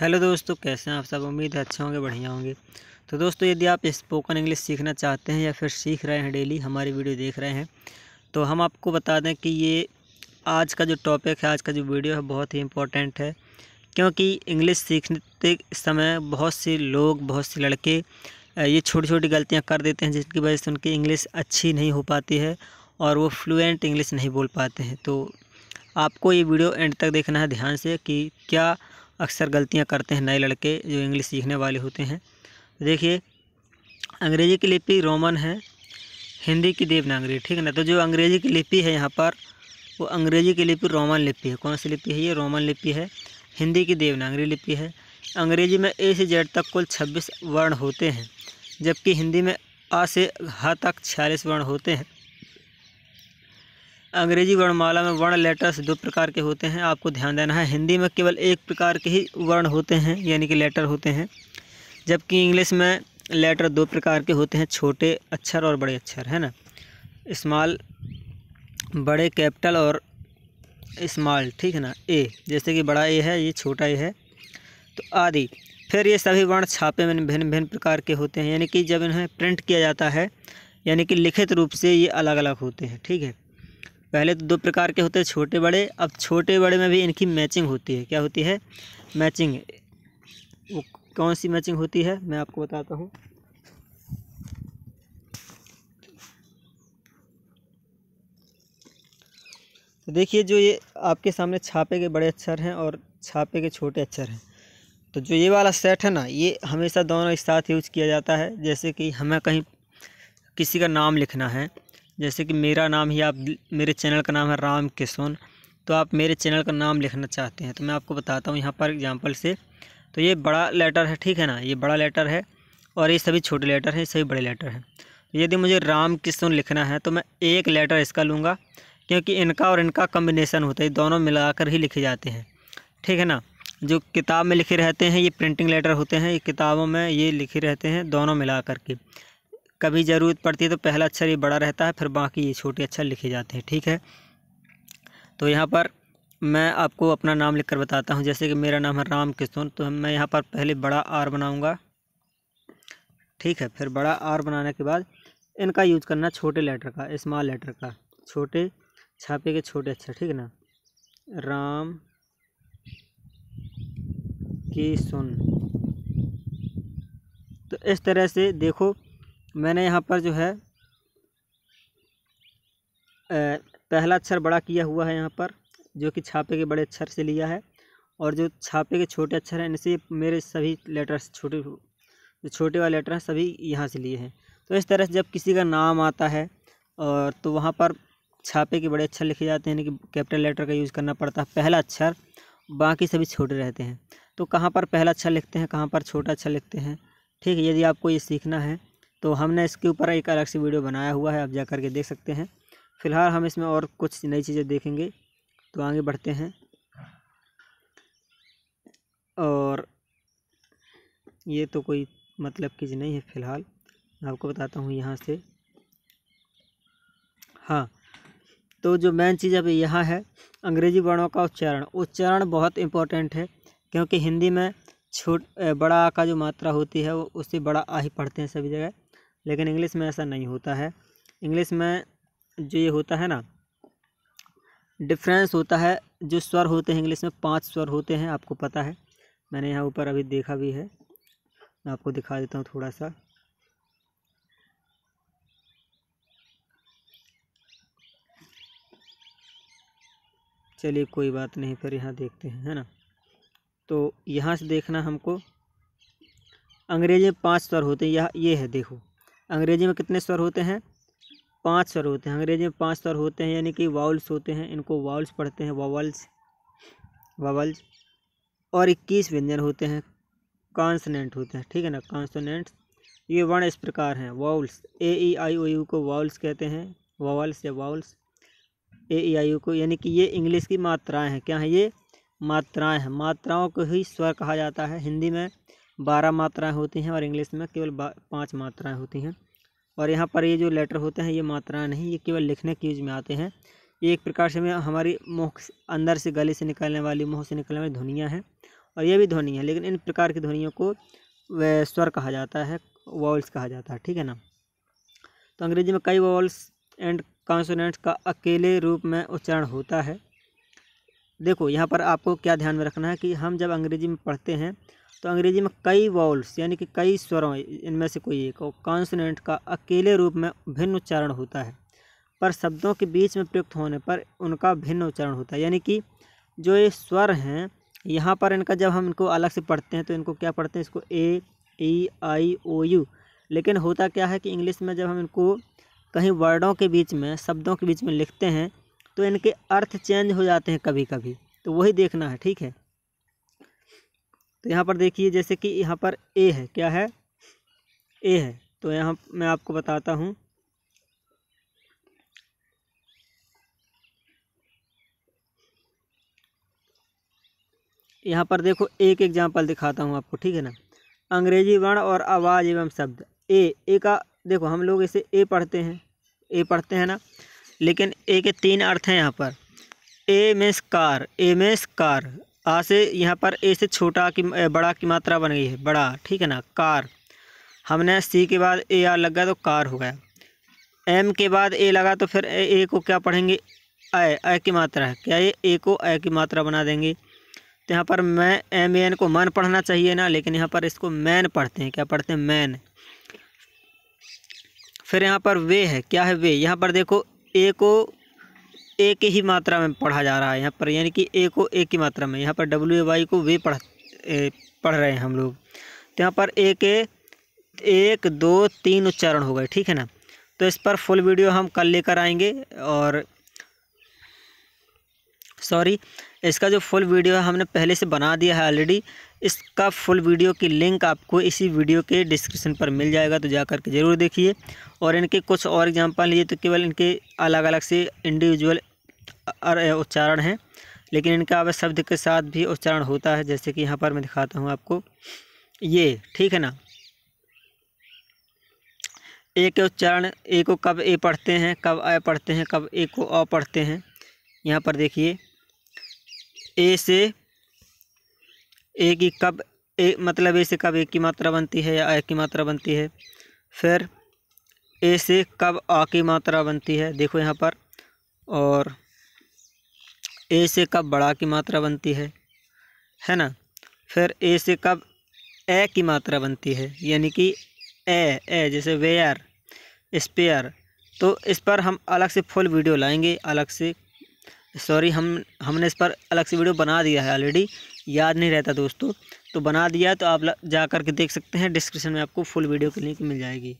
hello दोस्तों कैसे हैं आप सब उम्मीद है अच्छे होंगे बढ़िया होंगे तो दोस्तों यदि आप स्पोकन इंग्लिश सीखना चाहते हैं या फिर सीख रहे हैं डेली हमारी वीडियो देख रहे हैं तो हम आपको बता दें कि ये आज का जो टॉपिक है आज का जो वीडियो है बहुत ही इम्पोर्टेंट है क्योंकि इंग्लिश सीखते समय बहुत से लोग बहुत से लड़के ये छोटी छोटी गलतियाँ कर देते हैं जिसकी वजह से उनकी इंग्लिश अच्छी नहीं हो पाती है और वो फ्लुएंट इंग्लिश नहीं बोल पाते हैं तो आपको ये वीडियो एंड तक देखना है ध्यान से कि क्या अक्सर गलतियाँ करते हैं नए लड़के जो इंग्लिश सीखने वाले होते हैं देखिए अंग्रेज़ी की लिपि रोमन है हिंदी की देवनागरी ठीक है ना तो जो अंग्रेज़ी की लिपि है यहाँ पर वो अंग्रेज़ी की लिपि रोमन लिपि है कौन सी लिपि है ये रोमन लिपि है हिंदी की देवनागरी लिपि है अंग्रेज़ी में ए से जेड तक कुल छब्बीस वर्ण होते हैं जबकि हिंदी में आ से ह तक छियालीस वर्ण होते हैं अंग्रेजी वर्णमाला में वर्ण लेटर्स दो प्रकार के होते हैं आपको ध्यान देना है हिंदी में केवल एक प्रकार के ही वर्ण होते हैं यानी कि लेटर होते हैं जबकि इंग्लिश में लेटर दो प्रकार के होते हैं छोटे अक्षर और बड़े अक्षर है ना इस्माल बड़े कैपिटल और इस्माल ठीक है ना ए जैसे कि बड़ा ए है ये छोटा ए है तो आदि फिर ये सभी वर्ण छापे में भिन्न भिन्न प्रकार के होते हैं यानी कि जब इन्हें प्रिंट किया जाता है यानी कि लिखित रूप से ये अलग अलग होते हैं ठीक है पहले तो दो प्रकार के होते हैं छोटे बड़े अब छोटे बड़े में भी इनकी मैचिंग होती है क्या होती है मैचिंग वो कौन सी मैचिंग होती है मैं आपको बताता हूँ तो देखिए जो ये आपके सामने छापे के बड़े अक्षर हैं और छापे के छोटे अक्षर हैं तो जो ये वाला सेट है ना ये हमेशा दोनों एक साथ यूज किया जाता है जैसे कि हमें कहीं किसी का नाम लिखना है जैसे कि मेरा नाम ही आप मेरे चैनल का नाम है राम किशन तो आप मेरे चैनल का नाम लिखना चाहते हैं तो मैं आपको बताता हूँ यहाँ पर एग्जाम्पल से तो ये बड़ा लेटर है ठीक है ना ये बड़ा लेटर है और ये सभी छोटे लेटर हैं ये सभी बड़े लेटर हैं तो यदि मुझे राम किशन लिखना है तो मैं एक लेटर इसका लूँगा क्योंकि इनका और इनका कम्बिनेसन होता है दोनों मिलाकर ही लिखे जाते हैं ठीक है ना जो किताब में लिखे रहते हैं ये प्रिंटिंग लेटर होते हैं ये किताबों में ये लिखे रहते हैं दोनों मिला करके कभी ज़रूरत पड़ती है तो पहला अक्षर ये बड़ा रहता है फिर बाकी ये छोटे अक्षर लिखे जाते हैं ठीक है तो यहाँ पर मैं आपको अपना नाम लिख कर बताता हूँ जैसे कि मेरा नाम है राम किशोर तो मैं यहाँ पर पहले बड़ा आर बनाऊँगा ठीक है फिर बड़ा आर बनाने के बाद इनका यूज़ करना छोटे लेटर का इस्माल लेटर का छोटे छापे के छोटे अक्षर ठीक है ना राम की सुन तो इस तरह से देखो मैंने यहाँ पर जो है पहला अक्षर बड़ा किया हुआ है यहाँ पर जो कि छापे के बड़े अक्षर से लिया है और जो छापे के छोटे अक्षर हैं इनसे मेरे सभी लेटर्स छोटे जो छोटे वाले लेटर हैं सभी यहाँ से लिए हैं तो इस तरह से जब किसी का नाम आता है और तो वहाँ पर छापे के बड़े अक्षर लिखे जाते हैं यानी कि कैपिटल लेटर का यूज़ करना पड़ता है पहला अक्षर बाकी सभी छोटे रहते हैं तो कहाँ पर पहला अक्षर लिखते हैं कहाँ पर छोटा अक्षर लिखते हैं ठीक है यदि आपको ये सीखना है तो हमने इसके ऊपर एक अलग से वीडियो बनाया हुआ है आप जा कर के देख सकते हैं फ़िलहाल हम इसमें और कुछ नई चीज़ें देखेंगे तो आगे बढ़ते हैं और ये तो कोई मतलब चीज़ नहीं है फ़िलहाल आपको बताता हूँ यहाँ से हाँ तो जो मेन चीज़ अभी यहाँ है अंग्रेजी वर्णों का उच्चारण उच्चारण बहुत इम्पोर्टेंट है क्योंकि हिंदी में छोट बड़ा आ का जो मात्रा होती है वो उससे बड़ा आ ही पढ़ते हैं सभी जगह लेकिन इंग्लिश में ऐसा नहीं होता है इंग्लिश में जो ये होता है ना डिफरेंस होता है जो स्वर होते हैं इंग्लिश में पांच स्वर होते हैं आपको पता है मैंने यहाँ ऊपर अभी देखा भी है मैं आपको दिखा देता हूँ थोड़ा सा चलिए कोई बात नहीं फिर यहाँ देखते हैं है ना तो यहाँ से देखना हमको अंग्रेजी में पांच स्वर होते हैं यह ये है देखो अंग्रेजी में कितने स्वर होते हैं पांच स्वर होते हैं अंग्रेजी में पांच स्वर होते हैं यानी कि वाउल्स होते हैं इनको वाउल्स पढ़ते हैं वावल्स वावल्स और इक्कीस व्यंजन होते हैं कॉन्सनेंट होते हैं ठीक है ना कॉन्सनेंट ये वर्ण इस प्रकार हैं vowels A E I O U को वाउल्स कहते हैं वावल्स या vowels A E I you को यानी कि ये इंग्लिश की मात्राएँ हैं क्या हैं ये मात्राएँ हैं मात्राओं को ही स्वर कहा जाता है हिंदी में बारह मात्राएं होती हैं और इंग्लिश में केवल पाँच मात्राएं होती हैं और यहाँ पर ये जो लेटर होते हैं ये मात्राएं नहीं ये केवल लिखने के यूज में आते हैं ये एक प्रकार से हमारी मुँह अंदर से गले से निकलने वाली मुँह से निकलने वाली ध्वनियाँ हैं और ये भी ध्वनियाँ हैं लेकिन इन प्रकार की ध्वनियों को स्वर कहा जाता है वॉल्स कहा जाता है ठीक है ना तो अंग्रेजी में कई वॉल्स एंड कॉन्सोनेंट्स का अकेले रूप में उच्चारण होता है देखो यहाँ पर आपको क्या ध्यान में रखना है कि हम जब अंग्रेजी में पढ़ते हैं तो अंग्रेजी में कई वॉल्स यानी कि कई स्वरों इनमें से कोई एक और कॉन्सनेंट का अकेले रूप में भिन्न उच्चारण होता है पर शब्दों के बीच में प्रयुक्त होने पर उनका भिन्न उच्चारण होता है यानी कि जो ये स्वर हैं यहाँ पर इनका जब हम इनको अलग से पढ़ते हैं तो इनको क्या पढ़ते हैं इसको ए ई आई ओ यू लेकिन होता क्या है कि इंग्लिश में जब हम इनको कहीं वर्डों के बीच में शब्दों के बीच में लिखते हैं तो इनके अर्थ चेंज हो जाते हैं कभी कभी तो वही देखना है ठीक है तो यहाँ पर देखिए जैसे कि यहाँ पर ए है क्या है ए है तो यहाँ मैं आपको बताता हूँ यहाँ पर देखो एक एग्जाम्पल दिखाता हूँ आपको ठीक है ना अंग्रेजी वर्ण और आवाज़ एवं शब्द ए ए का देखो हम लोग इसे ए पढ़ते हैं ए पढ़ते हैं ना लेकिन ए के तीन अर्थ हैं यहाँ पर ए मेस कार ए मेस कार आ से यहाँ पर ए से छोटा की बड़ा की मात्रा बन गई है बड़ा ठीक है ना कार हमने सी के बाद ए आर लग गया तो कार हो गया एम के बाद ए लगा तो फिर ए, को क्या पढ़ेंगे ए ए की मात्रा है क्या ये ए को ए की मात्रा बना देंगे तो यहाँ पर मैं एम एन को मन पढ़ना चाहिए ना लेकिन यहाँ पर इसको मैन पढ़ते हैं क्या पढ़ते हैं मैन फिर यहाँ पर वे है क्या है वे यहाँ पर देखो ए को एक ही मात्रा में पढ़ा जा रहा है यहाँ पर यानी कि ए को एक की मात्रा में यहाँ पर डब्ल्यू ए वाई को वे पढ़ ए, पढ़ रहे हैं हम लोग तो यहाँ पर ए के एक दो तीन उच्चारण हो गए ठीक है ना तो इस पर फुल वीडियो हम कल लेकर आएंगे और सॉरी इसका जो फुल वीडियो है हमने पहले से बना दिया है ऑलरेडी इसका फुल वीडियो की लिंक आपको इसी वीडियो के डिस्क्रिप्शन पर मिल जाएगा तो जा करके ज़रूर देखिए और इनके कुछ और एग्जाम्पल लीजिए तो केवल इनके अलग अलग से इंडिविजुअल उच्चारण हैं लेकिन इनका अब शब्द के साथ भी उच्चारण होता है जैसे कि यहाँ पर मैं दिखाता हूँ आपको ये ठीक है ना ए के उच्चारण ए को कब ए पढ़ते हैं कब अ पढ़ते हैं कब ए को अ पढ़ते हैं यहाँ पर देखिए ए से ए की कब ए मतलब ए से कब एक की मात्रा बनती है या ए की मात्रा बनती है फिर ए से कब आ की मात्रा बनती है देखो यहाँ पर और ए से कब बड़ा की मात्रा बनती है है ना फिर ए से कब ए की मात्रा बनती है यानी कि ए ए जैसे वेयर स्पेयर तो इस पर हम अलग से फुल वीडियो लाएंगे अलग से सॉरी हम हमने इस पर अलग से वीडियो बना दिया है ऑलरेडी याद नहीं रहता दोस्तों तो बना दिया तो आप जा कर के देख सकते हैं डिस्क्रिप्शन में आपको फुल वीडियो की लिंक मिल जाएगी